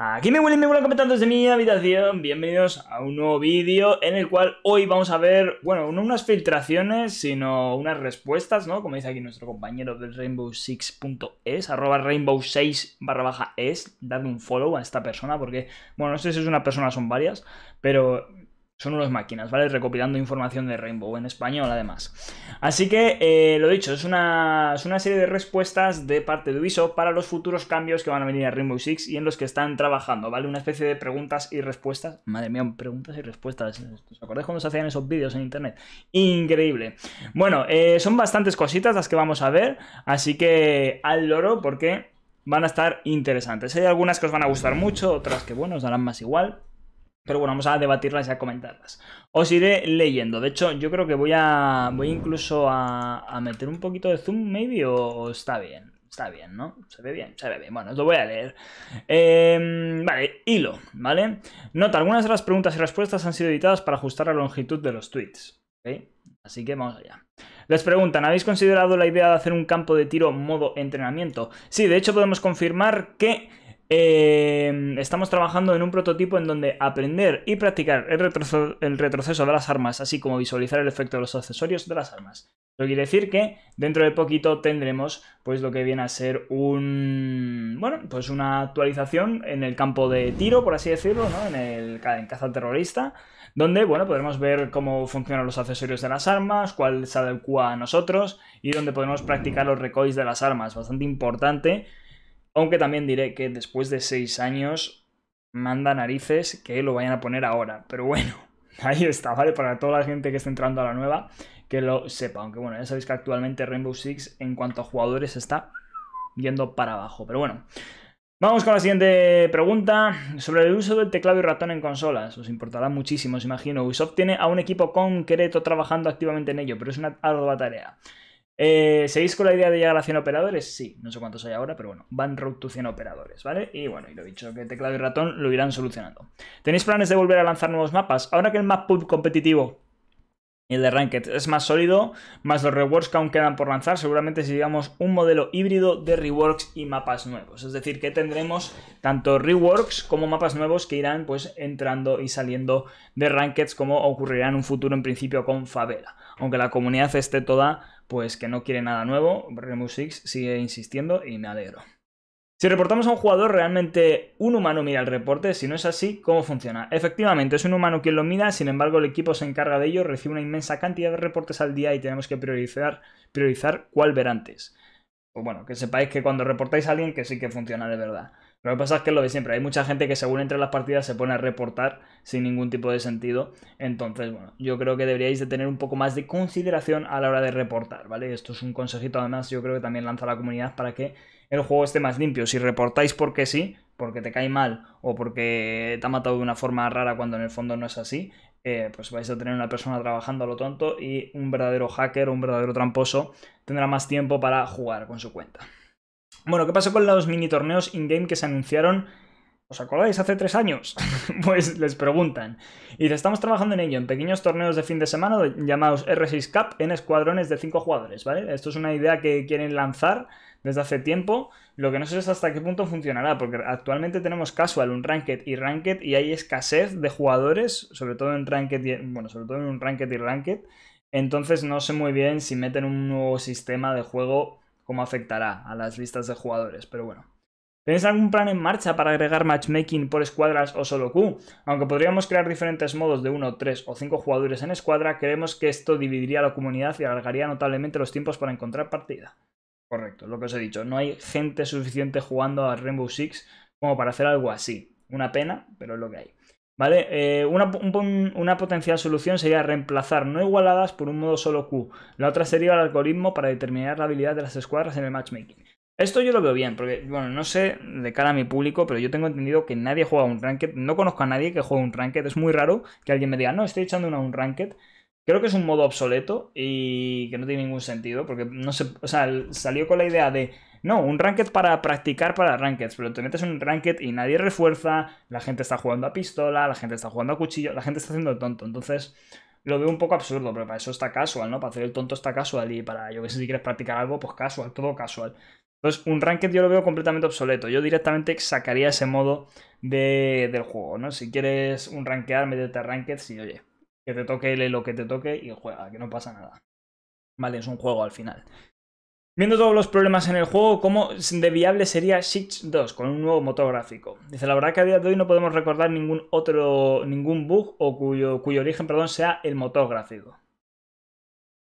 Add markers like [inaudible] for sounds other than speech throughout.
Aquí me vuelven, me vuelven comentando desde mi habitación, bienvenidos a un nuevo vídeo en el cual hoy vamos a ver, bueno, no unas filtraciones, sino unas respuestas, ¿no? Como dice aquí nuestro compañero del Rainbow6.es, arroba Rainbow6 barra baja es, dadle un follow a esta persona porque, bueno, no sé si es una persona, son varias, pero son unas máquinas, ¿vale? Recopilando información de Rainbow en español, además. Así que, eh, lo dicho, es una, serie de respuestas de parte de Ubisoft para los futuros cambios que van a venir a Rainbow Six y en los que están trabajando, ¿vale? Una especie de preguntas y respuestas. Madre mía, preguntas y respuestas. ¿Os acordáis cuando se hacían esos vídeos en internet? Increíble. Bueno, eh, son bastantes cositas las que vamos a ver, así que al loro porque van a estar interesantes. Hay algunas que os van a gustar mucho, otras que, bueno, os darán más igual, pero bueno, vamos a debatirlas y a comentarlas. Os iré leyendo. De hecho, yo creo que voy a. Voy incluso a, meter un poquito de zoom, maybe, o, está bien. Está bien, ¿no? Se ve bien, se ve bien. Bueno, os lo voy a leer. Em, vale, hilo, ¿vale? Nota, algunas de las preguntas y respuestas han sido editadas para ajustar la longitud de los tweets. Así que vamos allá. Les preguntan, ¿habéis considerado la idea de hacer un campo de tiro modo entrenamiento? Sí, de hecho podemos confirmar que Em, estamos trabajando en un prototipo en donde aprender y practicar el, retroceso, de las armas, así como visualizar el efecto de los accesorios de las armas. Lo quiere decir que dentro de poquito tendremos pues lo que viene a ser un bueno, pues una actualización en el campo de tiro, por así decirlo, En el en caza terrorista, donde bueno, podremos ver cómo funcionan los accesorios de las armas, cuál se adecua a nosotros y donde podemos practicar los recoils de las armas, bastante importante aunque también diré que después de seis años manda narices que lo vayan a poner ahora. Pero bueno, [laughs] ahí está, ¿vale? Para toda la gente que está entrando a la nueva, que lo sepa. Aunque bueno, ya sabéis que actualmente Rainbow Six en cuanto a jugadores está yendo para abajo. Pero bueno. Vamos con la siguiente pregunta. Sobre el uso del teclado y ratón en consolas. Os importará muchísimo, os imagino. Ubisoft tiene a un equipo concreto trabajando activamente en ello, pero es una ardua tarea. Eh, ¿Seguís con la idea de llegar a 100 operadores? Sí, no sé cuántos hay ahora, pero bueno, van road to 100 operadores, ¿vale? Y bueno, y lo dicho, que teclado y ratón lo irán solucionando. ¿Tenéis planes de volver a lanzar nuevos mapas? Ahora que el map pub competitivo y el de Ranked es más sólido, más los reworks que aún quedan por lanzar, seguramente sigamos un modelo híbrido de reworks y mapas nuevos. Es decir, que tendremos tanto reworks como mapas nuevos que irán pues entrando y saliendo de Rankeds como ocurrirá en un futuro en principio con Favela. Aunque la comunidad esté toda pues que no quiere nada nuevo. Remus sigue insistiendo y me alegro. Si reportamos a un jugador, realmente un humano mira el reporte. Si no es así, ¿cómo funciona? Efectivamente, es un humano quien lo mira, sin embargo, el equipo se encarga de ello, recibe una inmensa cantidad de reportes al día y tenemos que priorizar, priorizar cuál ver antes. Pues bueno, que sepáis que cuando reportáis a alguien que sí que funciona de verdad. Lo que pasa es que es lo de siempre, hay mucha gente que según entre las partidas se pone a reportar sin ningún tipo de sentido. Entonces, bueno, yo creo que deberíais de tener un poco más de consideración a la hora de reportar, ¿vale? Esto es un consejito además, yo creo que también lanza la comunidad para que el juego esté más limpio. Si reportáis porque sí, porque te cae mal o porque te ha matado de una forma rara cuando en el fondo no es así, eh, pues vais a tener una persona trabajando a lo tonto y un verdadero hacker o un verdadero tramposo tendrá más tiempo para jugar con su cuenta. Bueno, ¿qué pasó con los mini torneos in-game que se anunciaron? ¿Os acordáis? Hace tres años. [laughs] pues les preguntan. Y estamos trabajando en ello, en pequeños torneos de fin de semana llamados R6 Cup en escuadrones de cinco jugadores, ¿vale? Esto es una idea que quieren lanzar desde hace tiempo. Lo que no sé es hasta qué punto funcionará, porque actualmente tenemos casual, un ranked y ranked, y hay escasez de jugadores, sobre todo en ranked bueno, sobre todo en un ranked y ranked. Entonces no sé muy bien si meten un nuevo sistema de juego cómo afectará a las listas de jugadores, pero bueno. ¿Tenéis algún plan en marcha para agregar matchmaking por escuadras o solo Q? Aunque podríamos crear diferentes modos de 1, 3 o 5 jugadores en escuadra, creemos que esto dividiría la comunidad y alargaría notablemente los tiempos para encontrar partida. Correcto, lo que os he dicho, no hay gente suficiente jugando a Rainbow Six como para hacer algo así. Una pena, pero es lo que hay. ¿Vale? Eh, una, potencial solución sería reemplazar no igualadas por un modo solo Q. La otra sería el algoritmo para determinar la habilidad de las escuadras en el matchmaking. Esto yo lo veo bien, porque, bueno, no sé de cara a mi público, pero yo tengo entendido que nadie juega un ranked. No conozco a nadie que juegue un ranked. Es muy raro que alguien me diga, no, estoy echando una un ranked. Creo que es un modo obsoleto y que no tiene ningún sentido, porque no sé, o sea, salió con la idea de no, un ranked para practicar para ranked, pero te metes un ranked y nadie refuerza, la gente está jugando a pistola, la gente está jugando a cuchillo, la gente está haciendo el tonto. Entonces, lo veo un poco absurdo, pero para eso está casual, ¿no? Para hacer el tonto está casual y para, yo que sé, si quieres practicar algo, pues casual, todo casual. Entonces, un ranked yo lo veo completamente obsoleto. Yo directamente sacaría ese modo del juego, ¿no? Si quieres un rankear, métete a ranked y oye, que te toque, lo que te toque y juega, que no pasa nada. Vale, es un juego al final. Viendo todos los problemas en el juego, ¿cómo de viable sería Six 2 con un nuevo motor gráfico? Dice, la verdad que a día de hoy no podemos recordar ningún otro, ningún bug o cuyo, cuyo origen, perdón, sea el motor gráfico.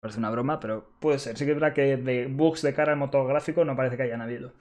Parece una broma, pero puede ser. Sí que es verdad que de bugs de cara al motor gráfico no parece que hayan habido.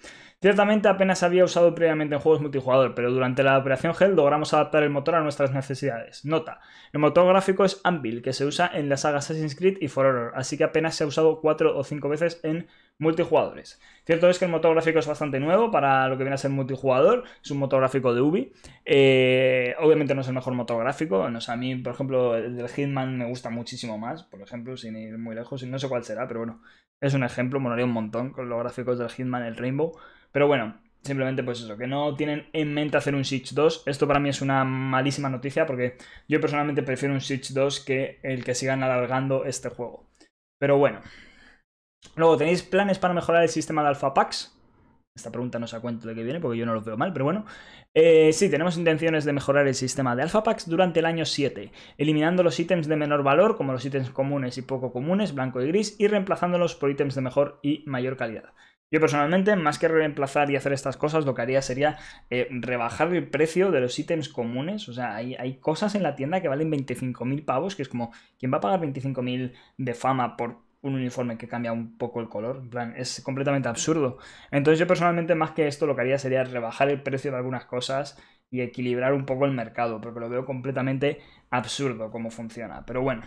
Ciertamente apenas había usado previamente en juegos multijugador, pero durante la operación Hell logramos adaptar el motor a nuestras necesidades. Nota, el motor gráfico es Anvil, que se usa en la saga Assassin's Creed y For Honor, así que apenas se ha usado 4 o 5 veces en multijugadores. Cierto es que el motor gráfico es bastante nuevo para lo que viene a ser multijugador, es un motor gráfico de Ubi. Eh, obviamente no es el mejor motor gráfico, no a mí, por ejemplo, el del Hitman me gusta muchísimo más, por ejemplo, sin ir muy lejos, y no sé cuál será, pero bueno, es un ejemplo, molaría un montón con los gráficos del Hitman, el Rainbow. Pero bueno, simplemente pues eso, que no tienen en mente hacer un Siege 2. Esto para mí es una malísima noticia porque yo personalmente prefiero un Siege 2 que el que sigan alargando este juego. Pero bueno. Luego, ¿tenéis planes para mejorar el sistema de Alpha Packs? Esta pregunta no se cuento de que viene porque yo no lo veo mal, pero bueno. Eh, sí, tenemos intenciones de mejorar el sistema de Alpha Packs durante el año 7, eliminando los ítems de menor valor, como los ítems comunes y poco comunes, blanco y gris, y reemplazándolos por ítems de mejor y mayor calidad. Yo personalmente, más que reemplazar y hacer estas cosas, lo que haría sería eh, rebajar el precio de los ítems comunes. O sea, hay, hay cosas en la tienda que valen 25.000 pavos, que es como, ¿quién va a pagar 25.000 de fama por un uniforme que cambia un poco el color. En plan, es completamente absurdo. Entonces yo personalmente más que esto lo que haría sería rebajar el precio de algunas cosas y equilibrar un poco el mercado, porque lo veo completamente absurdo cómo funciona. Pero bueno,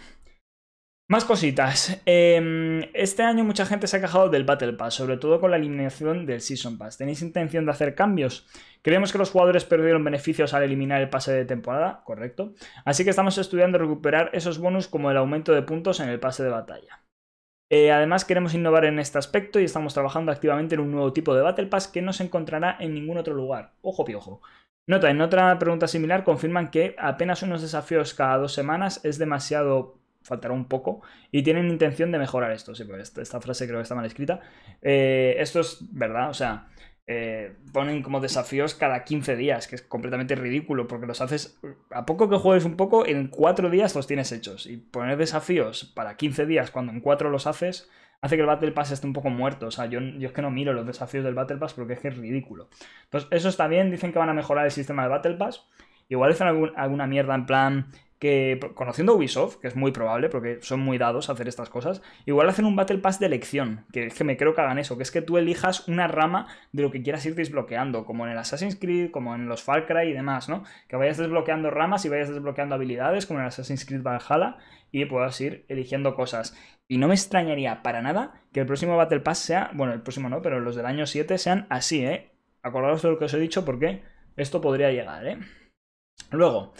más cositas. Em, este año mucha gente se ha quejado del Battle Pass, sobre todo con la eliminación del Season Pass. ¿Tenéis intención de hacer cambios? Creemos que los jugadores perdieron beneficios al eliminar el pase de temporada, correcto. Así que estamos estudiando recuperar esos bonus como el aumento de puntos en el pase de batalla. Eh, además queremos innovar en este aspecto y estamos trabajando activamente en un nuevo tipo de Battle Pass que no se encontrará en ningún otro lugar. Ojo piojo. Nota, en otra pregunta similar confirman que apenas unos desafíos cada dos semanas es demasiado faltará un poco. Y tienen intención de mejorar esto. Sí, esta, frase creo que está mal escrita. Eh, esto es verdad, o sea. Eh, ponen como desafíos cada 15 días, que es completamente ridículo, porque los haces, a poco que juegues un poco, en 4 días los tienes hechos. Y poner desafíos para 15 días cuando en 4 los haces, hace que el Battle Pass esté un poco muerto. O sea, yo, yo es que no miro los desafíos del Battle Pass porque es que es ridículo. Entonces, eso está bien, dicen que van a mejorar el sistema del Battle Pass. Igual dicen alguna mierda en plan, que conociendo Ubisoft, que es muy probable porque son muy dados a hacer estas cosas, igual hacen un Battle Pass de elección, que es que me creo que hagan eso, que es que tú elijas una rama de lo que quieras ir desbloqueando, como en el Assassin's Creed, como en los Far Cry y demás, ¿no? Que vayas desbloqueando ramas y vayas desbloqueando habilidades, como en el Assassin's Creed Valhalla, y puedas ir eligiendo cosas. Y no me extrañaría para nada que el próximo Battle Pass sea, bueno, el próximo no, pero los del año 7 sean así, ¿eh? Acordaros de lo que os he dicho porque esto podría llegar, ¿eh? Luego,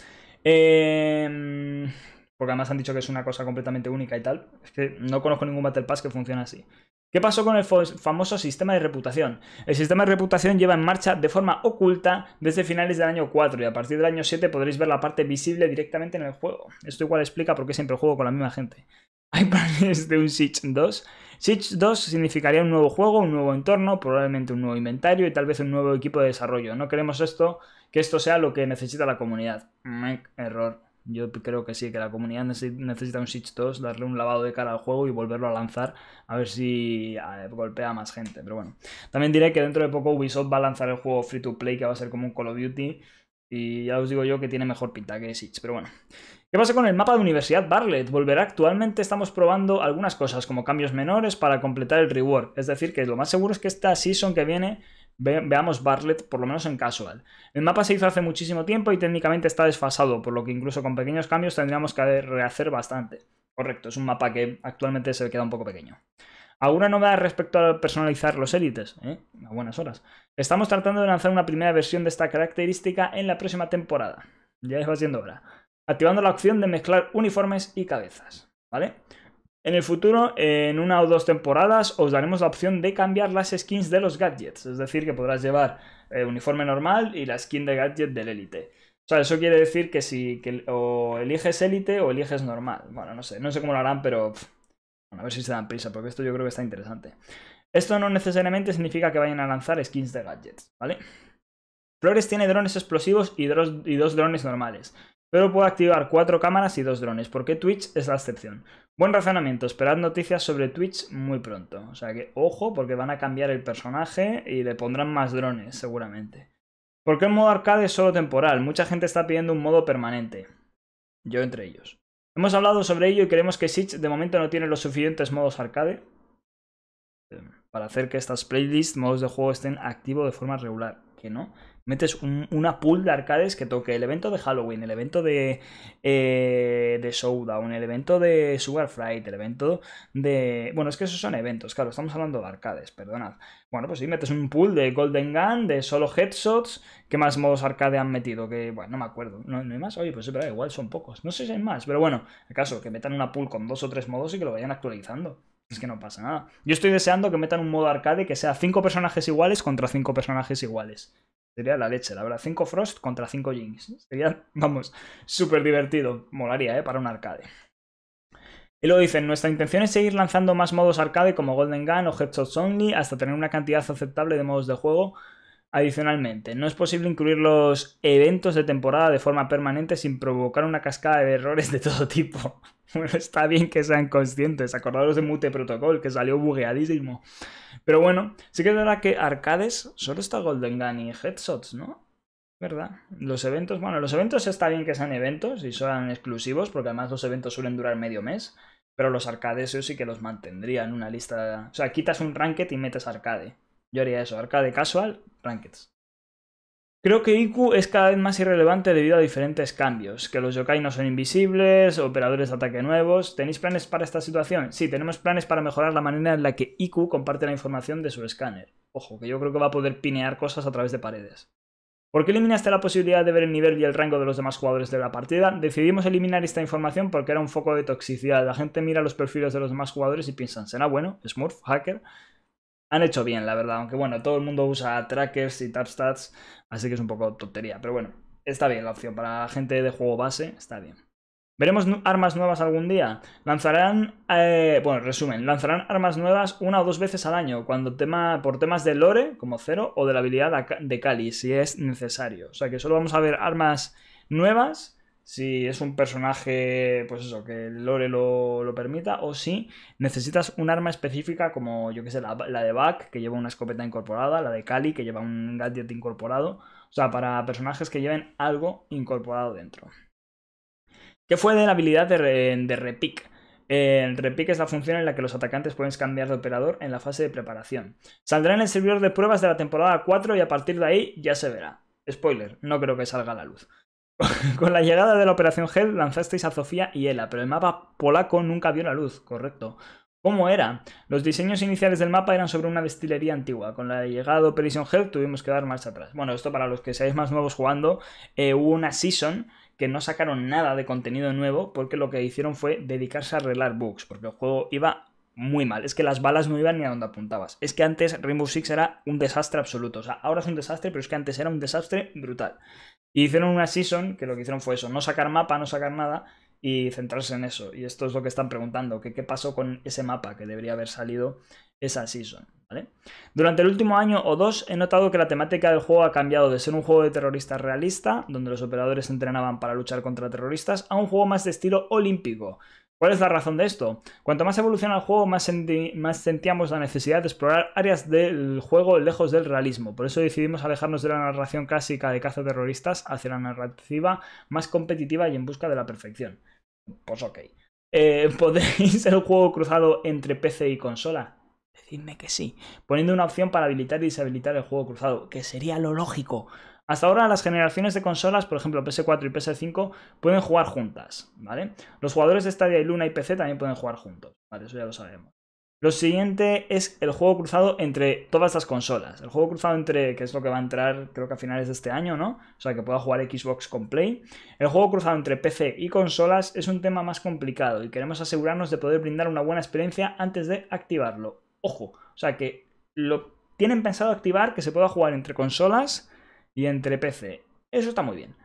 eh, porque además han dicho que es una cosa completamente única y tal. Es que no conozco ningún Battle Pass que funcione así. ¿Qué pasó con el famoso sistema de reputación? El sistema de reputación lleva en marcha de forma oculta desde finales del año 4 y a partir del año 7 podréis ver la parte visible directamente en el juego. Esto igual explica por qué siempre juego con la misma gente. [laughs] Hay planes de un Siege 2 Siege 2 significaría un nuevo juego, un nuevo entorno, probablemente un nuevo inventario y tal vez un nuevo equipo de desarrollo. No queremos esto, que esto sea lo que necesita la comunidad. error. Yo creo que sí, que la comunidad necesita un Siege 2, darle un lavado de cara al juego y volverlo a lanzar, a ver si golpea a más gente. Pero bueno, también diré que dentro de poco Ubisoft va a lanzar el juego free to play, que va a ser como un Call of Duty. Y ya os digo yo que tiene mejor pinta que Siege, pero bueno. ¿Qué pasa con el mapa de Universidad Bartlett? Volverá actualmente, estamos probando algunas cosas como cambios menores para completar el rework. Es decir, que lo más seguro es que esta season que viene veamos Bartlett, por lo menos en casual. El mapa se hizo hace muchísimo tiempo y técnicamente está desfasado, por lo que incluso con pequeños cambios tendríamos que rehacer bastante. Correcto, es un mapa que actualmente se queda un poco pequeño. ¿Alguna novedad respecto a personalizar los élites? ¿Eh? A buenas horas. Estamos tratando de lanzar una primera versión de esta característica en la próxima temporada. Ya va siendo hora activando la opción de mezclar uniformes y cabezas, ¿vale? En el futuro, en una o dos temporadas, os daremos la opción de cambiar las skins de los gadgets, es decir, que podrás llevar el eh, uniforme normal y la skin de gadget del élite. O sea, eso quiere decir que si o eliges élite o eliges normal. Bueno, no sé, no sé cómo lo harán, pero a ver si se dan prisa, porque esto yo creo que está interesante. Esto no necesariamente significa que vayan a lanzar skins de gadgets, ¿vale? Flores tiene drones explosivos y, dos drones normales. Pero puedo activar cuatro cámaras y dos drones, porque Twitch es la excepción. Buen razonamiento, esperad noticias sobre Twitch muy pronto. O sea que, ojo, porque van a cambiar el personaje y le pondrán más drones, seguramente. Porque el modo arcade es solo temporal, mucha gente está pidiendo un modo permanente. Yo entre ellos. Hemos hablado sobre ello y creemos que Switch de momento no tiene los suficientes modos arcade eh, para hacer que estas playlists, modos de juego estén activos de forma regular que no. Metes una pool de arcades que toque el evento de Halloween, el evento de, eh, de Showdown, el evento de Sugar Fright, el evento de... Bueno, es que esos son eventos, claro, estamos hablando de arcades, perdonad. Bueno, pues sí, metes un pool de Golden Gun, de solo headshots. ¿Qué más modos arcade han metido? Que, bueno, no me acuerdo. ¿No, hay más? Oye, pues igual son pocos. No sé si hay más, pero bueno, acaso que metan una pool con dos o tres modos y que lo vayan actualizando es que no pasa nada. Yo estoy deseando que metan un modo arcade que sea 5 personajes iguales contra 5 personajes iguales. Sería la leche, la verdad. 5 Frost contra 5 Jinx. Sería, vamos, súper divertido. Molaría, ¿eh? Para un arcade. Y luego dicen, nuestra intención es seguir lanzando más modos arcade como Golden Gun o Headshots Only hasta tener una cantidad aceptable de modos de juego Adicionalmente, no es posible incluir los eventos de temporada de forma permanente sin provocar una cascada de errores de todo tipo. [laughs] Bueno, está bien que sean conscientes, acordaros de Mute Protocol, que salió bugueadísimo. Pero bueno, sí que es verdad que arcades solo está Golden Gun y Headshots, ¿no? ¿Verdad? Los eventos, bueno, los eventos está bien que sean eventos y sean exclusivos, porque además los eventos suelen durar medio mes. Pero los arcades yo sí que los mantendría en una lista. O sea, quitas un ranked y metes arcade. Yo haría eso, arcade casual, rankings. Creo que IQ es cada vez más irrelevante debido a diferentes cambios, que los yokai no son invisibles, operadores de ataque nuevos. ¿Tenéis planes para esta situación? Sí, tenemos planes para mejorar la manera en la que IQ comparte la información de su escáner. Ojo, que yo creo que va a poder pinear cosas a través de paredes. ¿Por qué eliminaste la posibilidad de ver el nivel y el rango de los demás jugadores de la partida? Decidimos eliminar esta información porque era un foco de toxicidad. La gente mira los perfiles de los demás jugadores y piensan, ¿será bueno? ¿Smurf? ¿Hacker? han hecho bien, la verdad. Aunque bueno, todo el mundo usa trackers y tapstats, así que es un poco tontería. Pero bueno, está bien la opción. Para gente de juego base, está bien. ¿Veremos armas nuevas algún día? Lanzarán, eh, bueno, resumen, lanzarán armas nuevas una o dos veces al año, cuando tema, por temas de lore, como cero, o de la habilidad de Kali, si es necesario. O sea que solo vamos a ver armas nuevas si es un personaje, pues eso, que el lore lo, permita, o si necesitas un arma específica como, yo que sé, la, de Back que lleva una escopeta incorporada, la de Kali, que lleva un gadget incorporado, o sea, para personajes que lleven algo incorporado dentro. ¿Qué fue de la habilidad de, Repick? de Repick? El es la función en la que los atacantes pueden cambiar de operador en la fase de preparación. Saldrá en el servidor de pruebas de la temporada 4 y a partir de ahí ya se verá. Spoiler, no creo que salga a la luz. [laughs] Con la llegada de la Operación Hell lanzasteis a Sofía y Ela, pero el mapa polaco nunca vio la luz, correcto. ¿Cómo era? Los diseños iniciales del mapa eran sobre una destilería antigua. Con la llegada de Operation Hell tuvimos que dar marcha atrás. Bueno, esto para los que seáis más nuevos jugando, eh, hubo una season que no sacaron nada de contenido nuevo porque lo que hicieron fue dedicarse a arreglar bugs, porque el juego iba muy mal. Es que las balas no iban ni a donde apuntabas. Es que antes Rainbow Six era un desastre absoluto. O sea, ahora es un desastre, pero es que antes era un desastre brutal. Y hicieron una season que lo que hicieron fue eso, no sacar mapa, no sacar nada y centrarse en eso. Y esto es lo que están preguntando, que qué pasó con ese mapa que debería haber salido esa season. Durante el último año o dos he notado que la temática del juego ha cambiado de ser un juego de terroristas realista, donde los operadores entrenaban para luchar contra terroristas, a un juego más de estilo olímpico, ¿Cuál es la razón de esto? Cuanto más evoluciona el juego, más, sentíamos la necesidad de explorar áreas del juego lejos del realismo. Por eso decidimos alejarnos de la narración clásica de caza terroristas hacia la narrativa más competitiva y en busca de la perfección. Pues ok. Eh, ser [laughs] el juego cruzado entre PC y consola? Decidme que sí, poniendo una opción para habilitar y deshabilitar el juego cruzado, que sería lo lógico. Hasta ahora las generaciones de consolas, por ejemplo PS4 y PS5, pueden jugar juntas, ¿vale? Los jugadores de Stadia y Luna y PC también pueden jugar juntos, ¿vale? Eso ya lo sabemos. Lo siguiente es el juego cruzado entre todas las consolas. El juego cruzado entre, que es lo que va a entrar creo que a finales de este año, ¿no? O sea, que pueda jugar Xbox con Play. El juego cruzado entre PC y consolas es un tema más complicado y queremos asegurarnos de poder brindar una buena experiencia antes de activarlo. Ojo, o sea que lo tienen pensado activar que se pueda jugar entre consolas y entre PC. Eso está muy bien.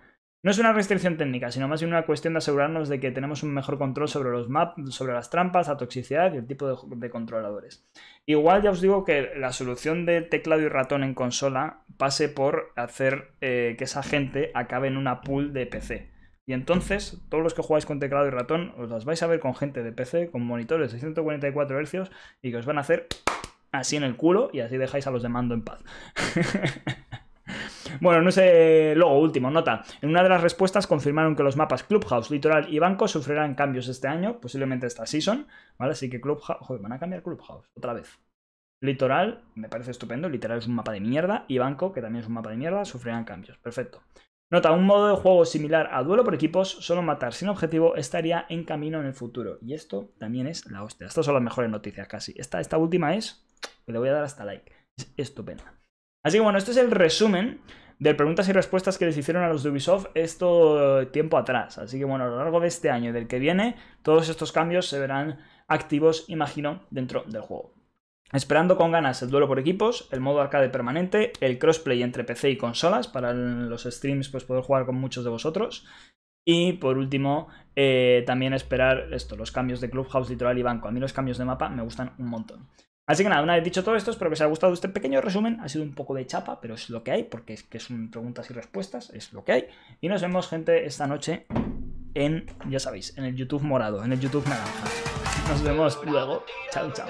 No es una restricción técnica, sino más bien una cuestión de asegurarnos de que tenemos un mejor control sobre los maps, sobre las trampas, la toxicidad y el tipo de, controladores. Igual ya os digo que la solución de teclado y ratón en consola pase por hacer eh, que esa gente acabe en una pool de PC. Y entonces, todos los que jugáis con teclado y ratón, os las vais a ver con gente de PC, con monitores de 144 Hz y que os van a hacer así en el culo y así dejáis a los de mando en paz. [laughs] Bueno, no sé. Luego, último, nota. En una de las respuestas confirmaron que los mapas Clubhouse, Litoral y Banco sufrirán cambios este año, posiblemente esta season. ¿Vale? Así que Clubhouse. Joder, van a cambiar Clubhouse otra vez. Litoral, me parece estupendo. Litoral es un mapa de mierda. Y Banco, que también es un mapa de mierda, sufrirán cambios. Perfecto. Nota, un modo de juego similar a duelo por equipos, solo matar sin objetivo, estaría en camino en el futuro. Y esto también es la hostia. Estas son las mejores noticias casi. Esta, esta última es, le voy a dar hasta like. Es estupenda. Así que bueno, este es el resumen de preguntas y respuestas que les hicieron a los de Ubisoft esto eh, tiempo atrás. Así que bueno, a lo largo de este año y del que viene, todos estos cambios se verán activos, imagino, dentro del juego. Esperando con ganas el duelo por equipos, el modo arcade permanente, el crossplay entre PC y consolas para los streams pues poder jugar con muchos de vosotros. Y por último, eh, también esperar esto, los cambios de Clubhouse, Litoral y Banco. A mí los cambios de mapa me gustan un montón. Así que nada, una vez dicho todo esto, espero que os haya gustado este pequeño resumen. Ha sido un poco de chapa, pero es lo que hay, porque es que son preguntas y respuestas, es lo que hay. Y nos vemos, gente, esta noche en, ya sabéis, en el YouTube morado, en el YouTube naranja. Nos vemos luego. Chao, chao.